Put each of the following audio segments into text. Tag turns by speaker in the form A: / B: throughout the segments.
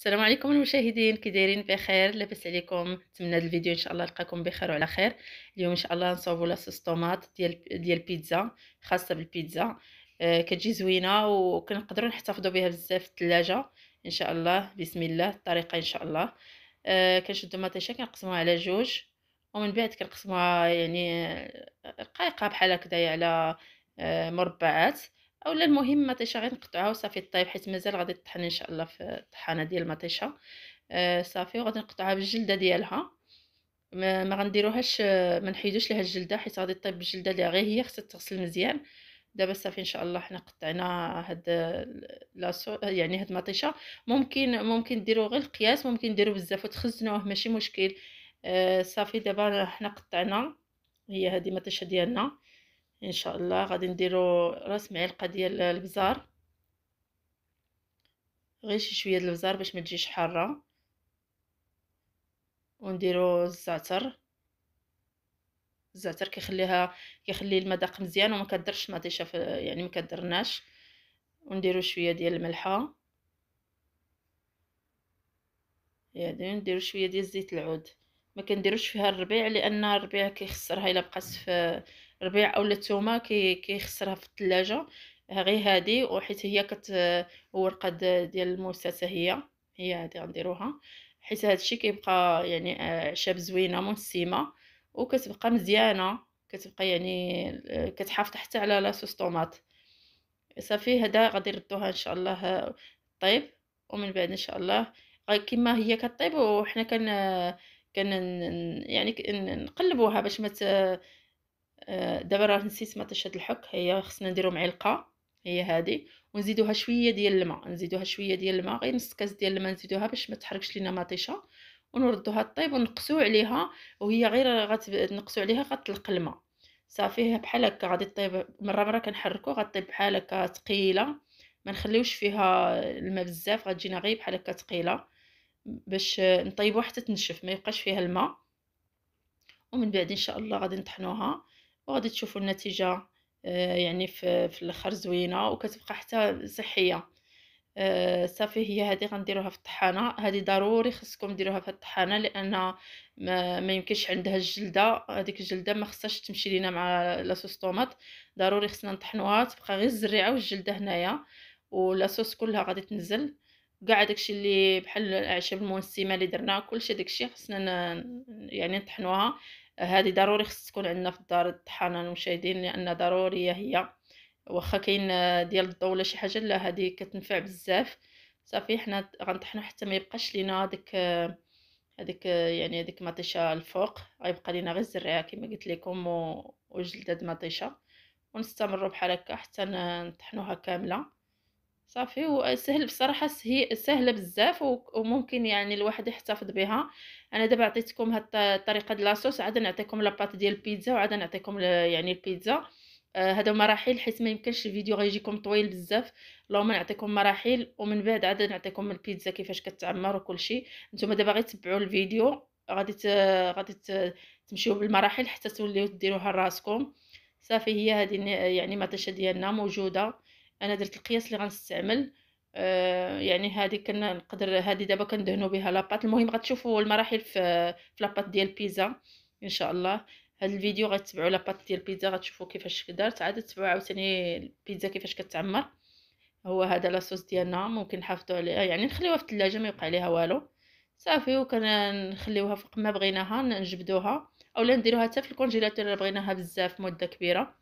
A: السلام عليكم المشاهدين كي دايرين بخير لاباس عليكم نتمنى هذا الفيديو ان شاء الله نلقاكم بخير وعلى خير اليوم ان شاء الله نصاوبوا لاصوص طوماط ديال ديال بيتزا خاصه بالبيتزا آه كتجي زوينه وكنقدروا نحتفظوا بها بزاف في الثلاجه ان شاء الله بسم الله الطريقه ان شاء الله آه كنشدوا مطيشة كنقسموها على جوج ومن بعد كنقسموها يعني رقيقه آه، بحال هكذا على آه مربعات اولا المهم مطيشه غير نقطعها وصافي طيب حيت مازال غادي تطحن ان شاء الله في الطحانه ديال مطيشه آه صافي وغادي نقطعها بالجلده ديالها ما, غنديروهاش آه، ما نحيدوش ليها الجلده حيت غادي طيب بالجلده اللي غير هي خصها تغسل مزيان دابا صافي ان شاء الله حنا قطعنا هاد آه، لاسو آه، يعني هاد المطيشه ممكن ممكن ديروا غير القياس ممكن ديروا بزاف وتخزنوه ماشي مشكل آه صافي دابا حنا قطعنا هي هذه مطيشه ديالنا ان شاء الله غادي نديرو راس معلقه ديال البزار غير شي شويه ديال البزار باش ما تجيش حاره ونديرو الزعتر الزعتر كيخليها كيخلي المذاق مزيان وما كدرش المطيشه يعني ما كدرناش ونديرو شويه ديال الملحه يعني نديرو شويه ديال زيت العود ما كنديروش فيها الربيع لان الربيع كيخسرها الا بقات في ربيع اولا التومه كي كيخسرها في الثلاجه غير هادي وحيت هي كت ورقه ديال المؤسسه هي هي هادي غنديروها حيت هادشي كيبقى يعني اعشاب آه، زوينه منسمه وكتبقى مزيانه كتبقى يعني آه، كتحافظ حتى على لاصوص طوماط صافي هذا غادي نردوها ان شاء الله طيب ومن بعد ان شاء الله كما هي كطيب وحنا كن كن يعني نقلبوها باش ما مت... دابا راه نسيت ما تشد الحك هي خصنا نديرو معلقه هي هذه ونزيدوها شويه ديال الماء نزيدوها شويه ديال الماء غير نص كاس ديال الماء نزيدوها باش ما تحرقش لينا مطيشه ونردوها طيب ونقصو عليها وهي غير غتنقصو عليها غتطلق الماء صافي بحال هكا غادي طيب مره مره كنحركو غطيب بحال هكا ثقيله ما نخليوش فيها الماء بزاف غتجينا غير بحال هكا ثقيله باش نطيبوها حتى تنشف ما يبقاش فيها الماء ومن بعد ان شاء الله غادي نطحنوها وغادي تشوفوا النتيجه آه، يعني في, في الاخر زوينه وكتبقى حتى صحيه آه، صافي هي هذه غنديروها في الطحانه هذه ضروري خصكم ديروها في الطحانه لان ما, ما يمكنش عندها الجلده هذيك الجلده ما خصهاش تمشي لينا مع لاصوص طوماط ضروري خصنا نطحنوها تبقى غير الزريعه والجلده هنايا ولاصوص كلها غادي تنزل كاع داكشي اللي بحال الاعشاب المنسمه اللي درنا كلشي داكشي خصنا يعني نطحنوها هذه ضروري خص تكون عندنا في الدار الطحانه المشاهدين لان ضروريه هي واخا كاين ديال الضو ولا شي حاجه لا هذه كتنفع بزاف صافي حنا غنطحنو حتى ما يبقاش لينا داك هذيك يعني هذيك مطيشه الفوق غيبقى لينا غير الزريعه كما قلت لكم وجلده مطيشه ونستمروا بحال هكا حتى نطحنوها كامله صافي وسهل بصراحه سهي سهله بزاف وممكن يعني الواحد يحتفظ بها انا دابا عطيتكم هاد الطريقه ديال لاصوص عاد نعطيكم لاباط ديال البيتزا وعاد نعطيكم يعني البيتزا آه، هادو مراحل حيت ما يمكنش الفيديو غيجيكم طويل بزاف اللهم نعطيكم مراحل ومن بعد عاد نعطيكم البيتزا كيفاش كتعمر وكلشي نتوما دابا غير تبعوا الفيديو غادي غادي تمشيو بالمراحل حتى توليو ديروها لراسكم صافي هي هذه يعني مطيشه ديالنا موجوده انا درت القياس اللي غنستعمل آه يعني هذه كنقدر هذه دابا كندهنوا بها لاباط المهم غتشوفوا المراحل في في لاباط ديال البيتزا ان شاء الله هذا الفيديو غتبعوا لاباط ديال البيتزا غتشوفوا كيفاش درت عاد تبعوا عاوتاني البيتزا كيفاش كتعمر هو هذا لاصوص ديالنا ممكن نحافظوا عليها يعني نخليوها في الثلاجه ما يوقع ليها والو صافي وكنخليوها فوق ما بغيناها نجبدوها اولا نديروها حتى في الكونجيلاتور الا بغيناها بزاف مده كبيره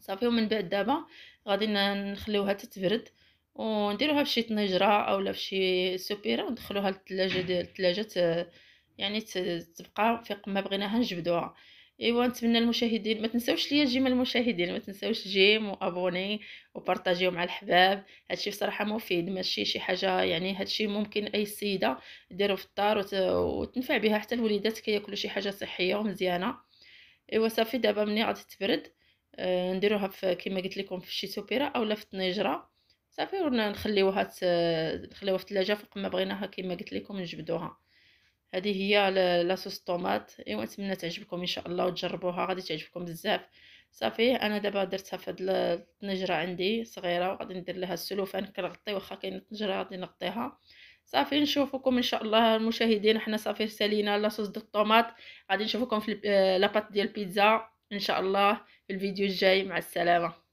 A: صافي ومن بعد دابا غادي نخليوها تتبرد ونديروها فشي طنجره اولا فشي سوبيره وندخلوها للثلاجه ديال الثلاجه يعني تبقى في ما بغيناها نجبدوها ايوا نتمنى المشاهدين ما تنساوش ليا جيم المشاهدين ما تنساوش جيم وابوني وبارطاجيو مع الحباب هادشي بصراحه مفيد ماشي شي حاجه يعني هادشي ممكن اي سيده ديرو في الدار وت... وتنفع بها حتى الوليدات كياكلوا شي حاجه صحيه ومزيانه ايوا صافي دابا مني غادي تبرد آه، نديروها في كما قلت لكم في شي سوبيره اولا في الطنيجره صافي ونخليوها ت... نخليوها في الثلاجه فوق ما بغيناها كما قلت لكم نجبدوها هذه هي لاصوص طوماط ايوا نتمنى تعجبكم ان شاء الله وتجربوها غادي تعجبكم بزاف صافي انا دابا درتها في هاد الطنجره عندي صغيره وغادي ندير لها السلوفان كنغطي واخا كاين الطنجره غادي نغطيها صافي نشوفكم ان شاء الله المشاهدين حنا صافي سالينا لاصوص ديال الطوماط غادي نشوفكم في آه، لاباط ديال البيتزا إن شاء الله في الفيديو الجاي مع السلامة